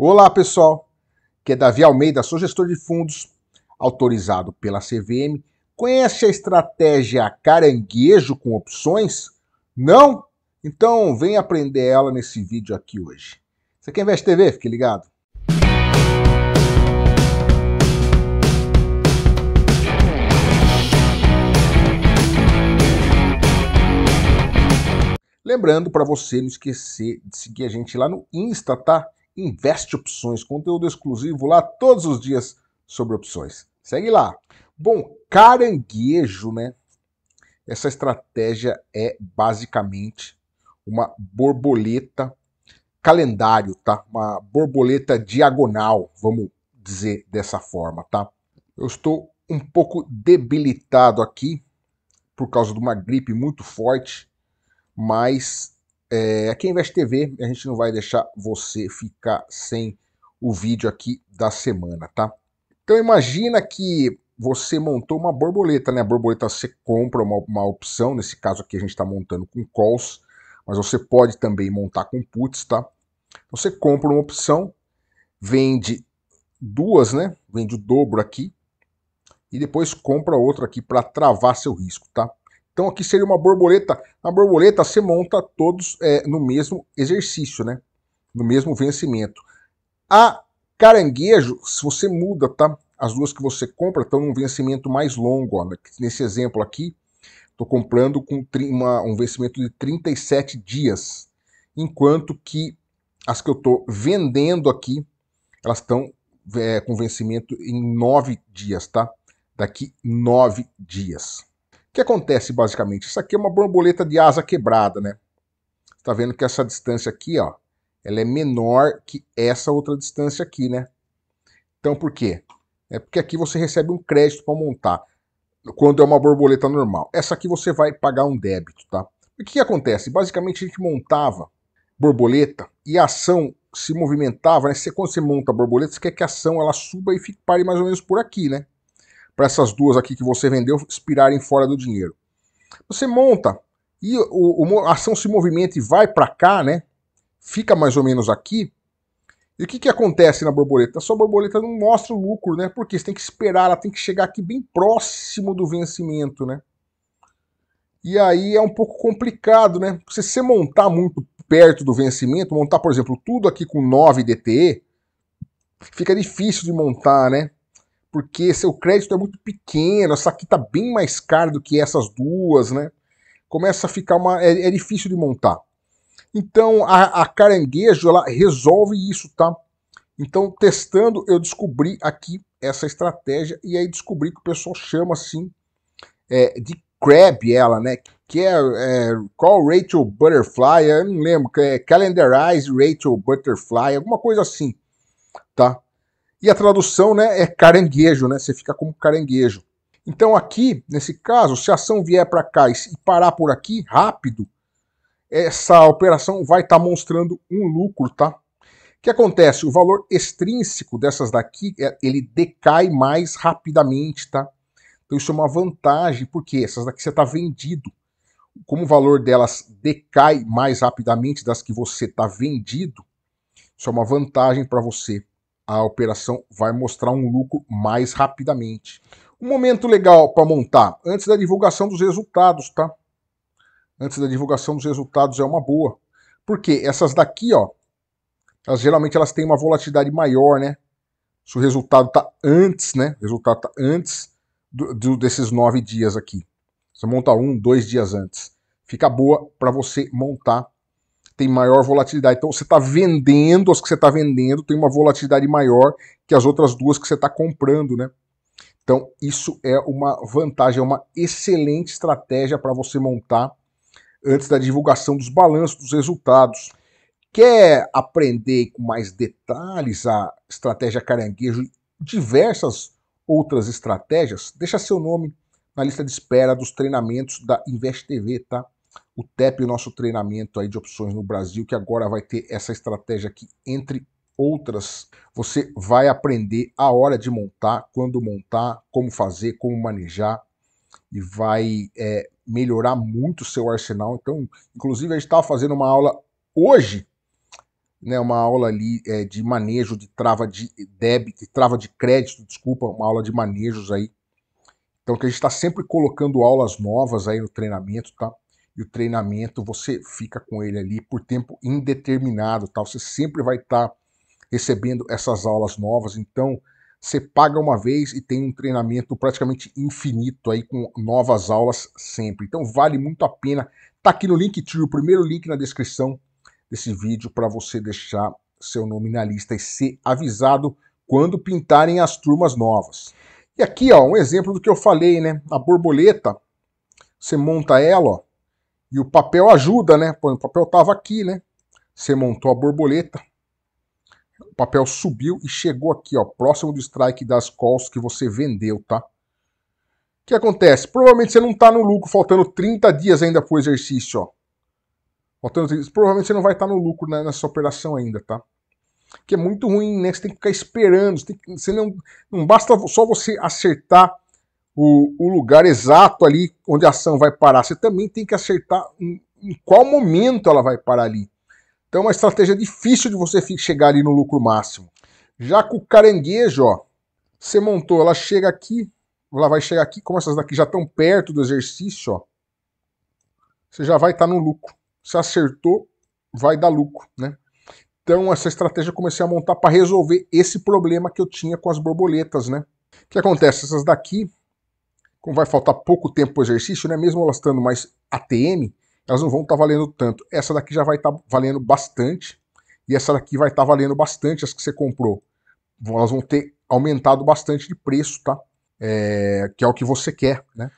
Olá, pessoal. Que é Davi Almeida, sou gestor de fundos autorizado pela CVM. Conhece a estratégia caranguejo com opções? Não? Então vem aprender ela nesse vídeo aqui hoje. Você quer investir TV? Fique ligado. Lembrando para você não esquecer de seguir a gente lá no Insta, tá? Investe Opções, conteúdo exclusivo lá todos os dias sobre opções. Segue lá. Bom, caranguejo, né? Essa estratégia é basicamente uma borboleta calendário, tá? Uma borboleta diagonal, vamos dizer dessa forma, tá? Eu estou um pouco debilitado aqui por causa de uma gripe muito forte, mas é, aqui em Invest TV, a gente não vai deixar você ficar sem o vídeo aqui da semana, tá? Então imagina que você montou uma borboleta, né? A borboleta você compra é uma, uma opção, nesse caso aqui a gente está montando com calls, mas você pode também montar com puts, tá? Então, você compra uma opção, vende duas, né? Vende o dobro aqui e depois compra outra aqui para travar seu risco, tá? Então aqui seria uma borboleta. Na borboleta você monta todos é, no mesmo exercício, né? No mesmo vencimento. A caranguejo, se você muda, tá? As duas que você compra estão num vencimento mais longo, ó. Né? Nesse exemplo aqui, estou comprando com uma, um vencimento de 37 dias. Enquanto que as que eu estou vendendo aqui, elas estão é, com vencimento em 9 dias, tá? Daqui 9 dias que acontece basicamente? Isso aqui é uma borboleta de asa quebrada, né? Tá vendo que essa distância aqui, ó, ela é menor que essa outra distância aqui, né? Então por quê? É porque aqui você recebe um crédito para montar, quando é uma borboleta normal. Essa aqui você vai pagar um débito, tá? O que, que acontece? Basicamente a gente montava borboleta e a ação se movimentava, né? Você, quando você monta a borboleta, você quer que a ação ela suba e fique pare mais ou menos por aqui, né? para essas duas aqui que você vendeu expirarem fora do dinheiro. Você monta e o, a ação se movimenta e vai para cá, né? Fica mais ou menos aqui. E o que, que acontece na borboleta? A sua borboleta não mostra o lucro, né? Porque você tem que esperar, ela tem que chegar aqui bem próximo do vencimento, né? E aí é um pouco complicado, né? Porque se você montar muito perto do vencimento, montar, por exemplo, tudo aqui com 9 DTE, fica difícil de montar, né? porque seu crédito é muito pequeno, essa aqui tá bem mais cara do que essas duas, né? Começa a ficar uma. É, é difícil de montar. Então a, a, caranguejo ela resolve isso, tá? Então, testando, eu descobri aqui essa estratégia e aí descobri que o pessoal chama assim é, de crab ela, né? Que é, é Call Rachel Butterfly, eu não lembro, é Calendarize Rachel Butterfly, alguma coisa assim, tá? E a tradução né, é caranguejo, né? Você fica como caranguejo. Então aqui, nesse caso, se a ação vier para cá e parar por aqui rápido, essa operação vai estar tá mostrando um lucro, tá? O que acontece? O valor extrínseco dessas daqui, é, ele decai mais rapidamente, tá? Então isso é uma vantagem, porque essas daqui você está vendido. Como o valor delas decai mais rapidamente das que você está vendido, isso é uma vantagem para você a operação vai mostrar um lucro mais rapidamente. Um momento legal para montar, antes da divulgação dos resultados, tá? Antes da divulgação dos resultados é uma boa. Porque essas daqui, ó, elas, geralmente elas têm uma volatilidade maior, né? Se o resultado tá antes, né? O resultado tá antes do, do, desses nove dias aqui. Você monta um, dois dias antes. Fica boa para você montar tem maior volatilidade. Então você está vendendo, as que você está vendendo tem uma volatilidade maior que as outras duas que você está comprando, né? Então isso é uma vantagem, é uma excelente estratégia para você montar antes da divulgação dos balanços, dos resultados. Quer aprender com mais detalhes a estratégia caranguejo e diversas outras estratégias? Deixa seu nome na lista de espera dos treinamentos da InvestTV, tá? o TEP, o nosso treinamento aí de opções no Brasil, que agora vai ter essa estratégia aqui entre outras. Você vai aprender a hora de montar, quando montar, como fazer, como manejar e vai é, melhorar muito o seu arsenal. Então, inclusive, a gente estava fazendo uma aula hoje, né, uma aula ali é, de manejo de trava de débito, trava de crédito, desculpa, uma aula de manejos aí. Então, que a gente está sempre colocando aulas novas aí no treinamento, tá? e o treinamento você fica com ele ali por tempo indeterminado, tal. Você sempre vai estar tá recebendo essas aulas novas, então você paga uma vez e tem um treinamento praticamente infinito aí com novas aulas sempre. Então vale muito a pena. Tá aqui no Linktree, o primeiro link na descrição desse vídeo para você deixar seu nome na lista e ser avisado quando pintarem as turmas novas. E aqui, ó, um exemplo do que eu falei, né? A borboleta, você monta ela, ó, e o papel ajuda, né? Pô, o papel estava aqui, né? Você montou a borboleta, o papel subiu e chegou aqui, ó, próximo do strike das calls que você vendeu, tá? O que acontece? Provavelmente você não está no lucro, faltando 30 dias ainda pro exercício, ó. Faltando 30, provavelmente você não vai estar tá no lucro né, nessa operação ainda, tá? Que é muito ruim, né? Você tem que ficar esperando, você, que, você não, não basta só você acertar o, o, lugar exato ali onde a ação vai parar. Você também tem que acertar em, em qual momento ela vai parar ali. Então é uma estratégia difícil de você chegar ali no lucro máximo. Já com o caranguejo, ó, você montou, ela chega aqui, ela vai chegar aqui, como essas daqui já estão perto do exercício, ó, você já vai estar tá no lucro. Se acertou, vai dar lucro, né? Então essa estratégia eu comecei a montar para resolver esse problema que eu tinha com as borboletas, né? O que acontece? Essas daqui, como vai faltar pouco tempo para o exercício, né? mesmo elas estando mais ATM, elas não vão estar tá valendo tanto. Essa daqui já vai estar tá valendo bastante, e essa daqui vai estar tá valendo bastante, as que você comprou. Elas vão ter aumentado bastante de preço, tá? É, que é o que você quer, né?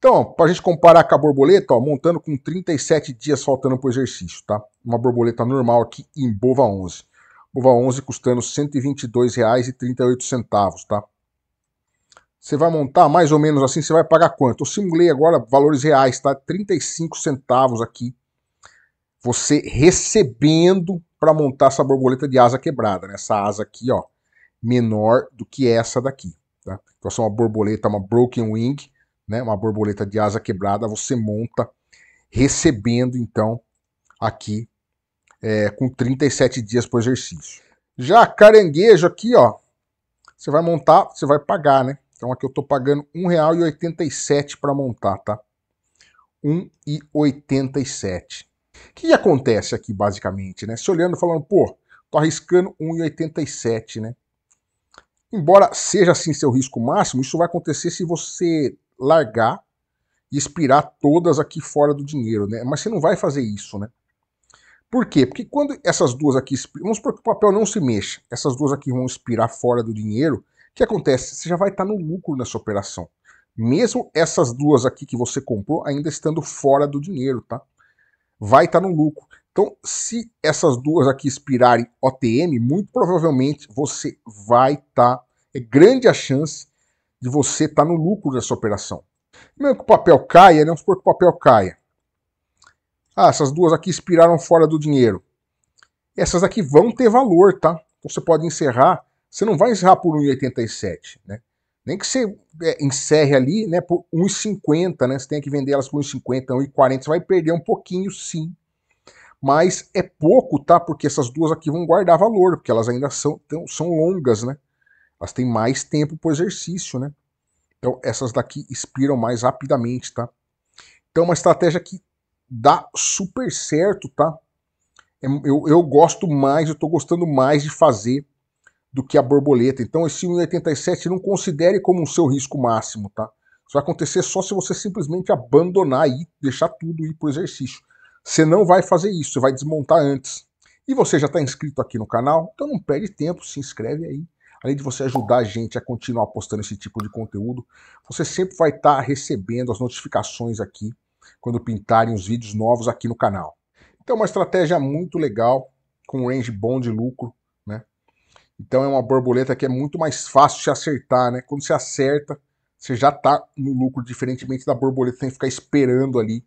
Então, para a gente comparar com a borboleta, ó, montando com 37 dias faltando para o exercício, tá? Uma borboleta normal aqui em Bova 11. Bova 11 custando R$ 122,38, tá? Você vai montar mais ou menos assim, você vai pagar quanto? Eu simulei agora valores reais, tá? 35 centavos aqui. Você recebendo para montar essa borboleta de asa quebrada, né? Essa asa aqui, ó, menor do que essa daqui, tá? Então essa é uma borboleta, uma broken wing, né? Uma borboleta de asa quebrada, você monta recebendo então aqui é, com 37 dias por exercício. Já caranguejo aqui, ó, você vai montar, você vai pagar, né? Então aqui eu estou pagando R$1,87 1,87 para montar, tá? R$1,87. O que acontece aqui basicamente, né? Se olhando falando, pô, tô arriscando R$1,87, né? Embora seja assim seu risco máximo, isso vai acontecer se você largar e expirar todas aqui fora do dinheiro, né? Mas você não vai fazer isso, né? Por quê? Porque quando essas duas aqui, vamos supor que o papel não se mexa, essas duas aqui vão expirar fora do dinheiro, o que acontece? Você já vai estar no lucro nessa operação. Mesmo essas duas aqui que você comprou ainda estando fora do dinheiro, tá? Vai estar no lucro. Então, se essas duas aqui expirarem OTM, muito provavelmente você vai estar. é grande a chance de você estar no lucro dessa operação. Mesmo é que o papel caia, né? vamos supor que o papel caia. Ah, essas duas aqui expiraram fora do dinheiro. Essas aqui vão ter valor, tá? Então você pode encerrar você não vai encerrar por 1,87, né? Nem que você é, encerre ali né, por 1,50, né? Você tem que vender elas por 1,50, 1,40, você vai perder um pouquinho sim. Mas é pouco, tá? Porque essas duas aqui vão guardar valor, porque elas ainda são, tão, são longas, né? Elas têm mais tempo para exercício, né? Então essas daqui expiram mais rapidamente, tá? Então é uma estratégia que dá super certo, tá? É, eu, eu gosto mais, eu tô gostando mais de fazer do que a borboleta. Então esse 1,87 não considere como o seu risco máximo, tá? Isso vai acontecer só se você simplesmente abandonar e deixar tudo ir para o exercício. Você não vai fazer isso, você vai desmontar antes. E você já está inscrito aqui no canal, então não perde tempo, se inscreve aí. Além de você ajudar a gente a continuar postando esse tipo de conteúdo, você sempre vai estar tá recebendo as notificações aqui quando pintarem os vídeos novos aqui no canal. Então é uma estratégia muito legal, com um range bom de lucro, então é uma borboleta que é muito mais fácil de acertar, né? Quando você acerta, você já está no lucro, diferentemente da borboleta tem que ficar esperando ali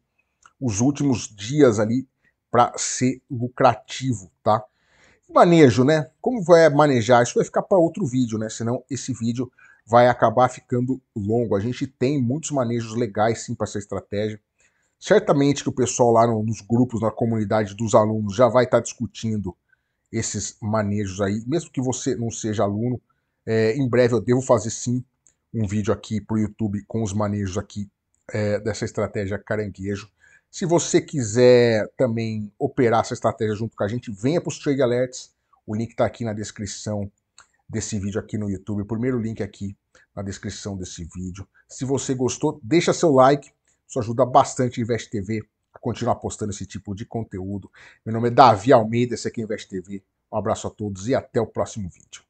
os últimos dias ali para ser lucrativo, tá? Manejo, né? Como vai manejar? Isso vai ficar para outro vídeo, né? Senão esse vídeo vai acabar ficando longo. A gente tem muitos manejos legais sim para essa estratégia. Certamente que o pessoal lá nos grupos, na comunidade dos alunos, já vai estar tá discutindo esses manejos aí, mesmo que você não seja aluno. É, em breve eu devo fazer sim um vídeo aqui para o YouTube com os manejos aqui é, dessa estratégia caranguejo. Se você quiser também operar essa estratégia junto com a gente, venha para os Trade Alerts. O link está aqui na descrição desse vídeo aqui no YouTube. O primeiro link aqui na descrição desse vídeo. Se você gostou, deixa seu like. Isso ajuda bastante a Invest TV continuar postando esse tipo de conteúdo. Meu nome é Davi Almeida, esse aqui é Invest TV. Um abraço a todos e até o próximo vídeo.